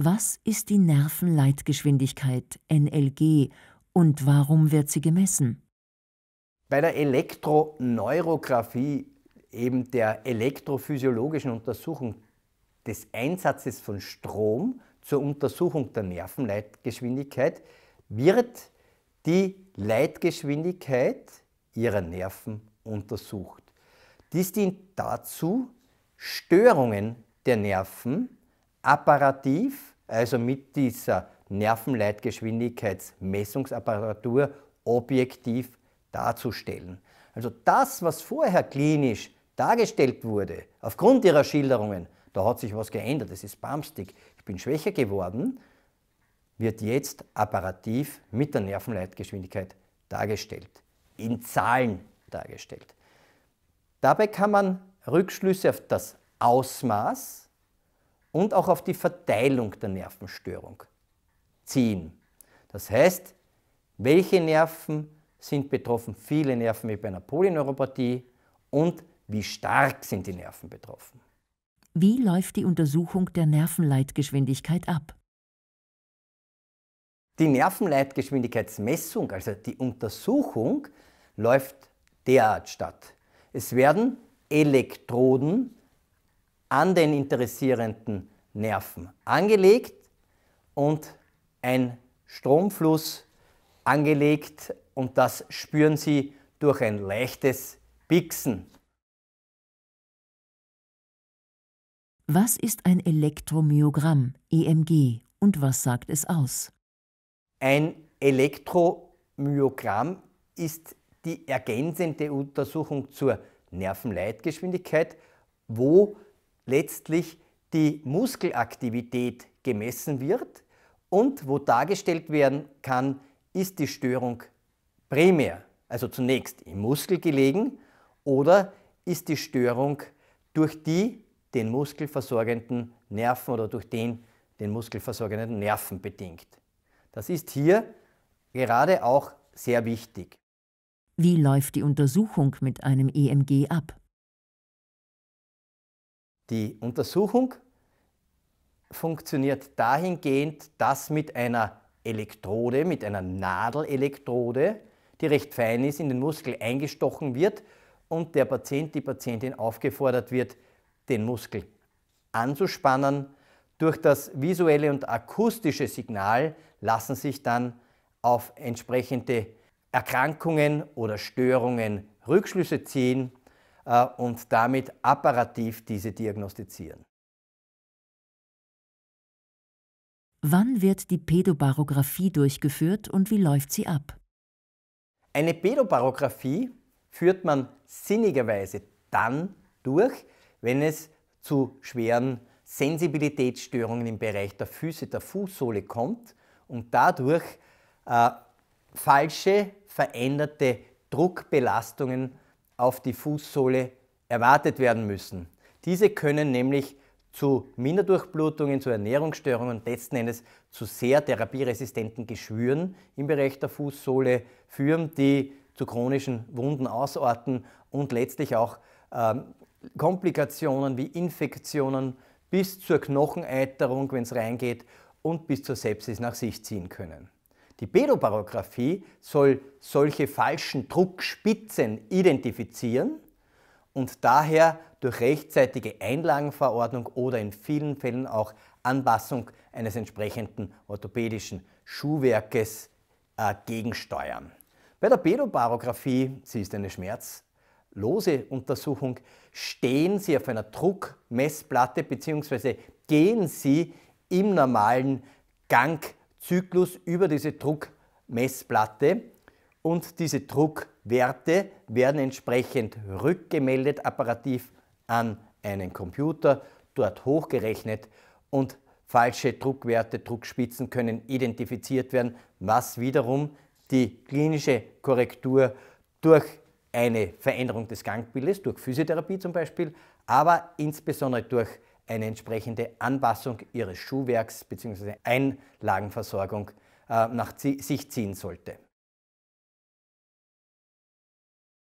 Was ist die Nervenleitgeschwindigkeit NLG und warum wird sie gemessen? Bei der Elektroneurographie, eben der elektrophysiologischen Untersuchung des Einsatzes von Strom zur Untersuchung der Nervenleitgeschwindigkeit, wird die Leitgeschwindigkeit ihrer Nerven untersucht. Dies dient dazu, Störungen der Nerven apparativ, also mit dieser Nervenleitgeschwindigkeitsmessungsapparatur objektiv darzustellen. Also das, was vorher klinisch dargestellt wurde, aufgrund ihrer Schilderungen, da hat sich was geändert, es ist Bamstick, ich bin schwächer geworden, wird jetzt apparativ mit der Nervenleitgeschwindigkeit dargestellt, in Zahlen dargestellt. Dabei kann man Rückschlüsse auf das Ausmaß und auch auf die Verteilung der Nervenstörung ziehen. Das heißt, welche Nerven sind betroffen, viele Nerven wie bei einer Polyneuropathie und wie stark sind die Nerven betroffen. Wie läuft die Untersuchung der Nervenleitgeschwindigkeit ab? Die Nervenleitgeschwindigkeitsmessung, also die Untersuchung, läuft derart statt. Es werden Elektroden an den interessierenden Nerven angelegt und ein Stromfluss angelegt und das spüren Sie durch ein leichtes Bixen. Was ist ein Elektromyogramm, EMG, und was sagt es aus? Ein Elektromyogramm ist die ergänzende Untersuchung zur Nervenleitgeschwindigkeit, wo letztlich die Muskelaktivität gemessen wird und wo dargestellt werden kann, ist die Störung primär, also zunächst im Muskel gelegen oder ist die Störung durch die den Muskel versorgenden Nerven oder durch den den Muskel versorgenden Nerven bedingt. Das ist hier gerade auch sehr wichtig. Wie läuft die Untersuchung mit einem EMG ab? Die Untersuchung funktioniert dahingehend, dass mit einer Elektrode, mit einer Nadelelektrode, die recht fein ist, in den Muskel eingestochen wird und der Patient, die Patientin aufgefordert wird, den Muskel anzuspannen. Durch das visuelle und akustische Signal lassen sich dann auf entsprechende Erkrankungen oder Störungen Rückschlüsse ziehen äh, und damit apparativ diese diagnostizieren. Wann wird die Pädobarographie durchgeführt und wie läuft sie ab? Eine Pädobarographie führt man sinnigerweise dann durch, wenn es zu schweren Sensibilitätsstörungen im Bereich der Füße, der Fußsohle kommt und dadurch äh, falsche, veränderte Druckbelastungen auf die Fußsohle erwartet werden müssen. Diese können nämlich zu Minderdurchblutungen, zu Ernährungsstörungen und letzten Endes zu sehr therapieresistenten Geschwüren im Bereich der Fußsohle führen, die zu chronischen Wunden ausorten und letztlich auch ähm, Komplikationen wie Infektionen bis zur Knocheneiterung, wenn es reingeht, und bis zur Sepsis nach sich ziehen können. Die Pädoparographie soll solche falschen Druckspitzen identifizieren und daher durch rechtzeitige Einlagenverordnung oder in vielen Fällen auch Anpassung eines entsprechenden orthopädischen Schuhwerkes äh, gegensteuern. Bei der Pädoparographie, sie ist eine schmerzlose Untersuchung, stehen Sie auf einer Druckmessplatte bzw. gehen Sie im normalen Gang Zyklus über diese Druckmessplatte und diese Druckwerte werden entsprechend rückgemeldet apparativ an einen Computer, dort hochgerechnet und falsche Druckwerte, Druckspitzen können identifiziert werden, was wiederum die klinische Korrektur durch eine Veränderung des Gangbildes, durch Physiotherapie zum Beispiel, aber insbesondere durch eine entsprechende Anpassung ihres Schuhwerks bzw. Einlagenversorgung äh, nach sich ziehen sollte.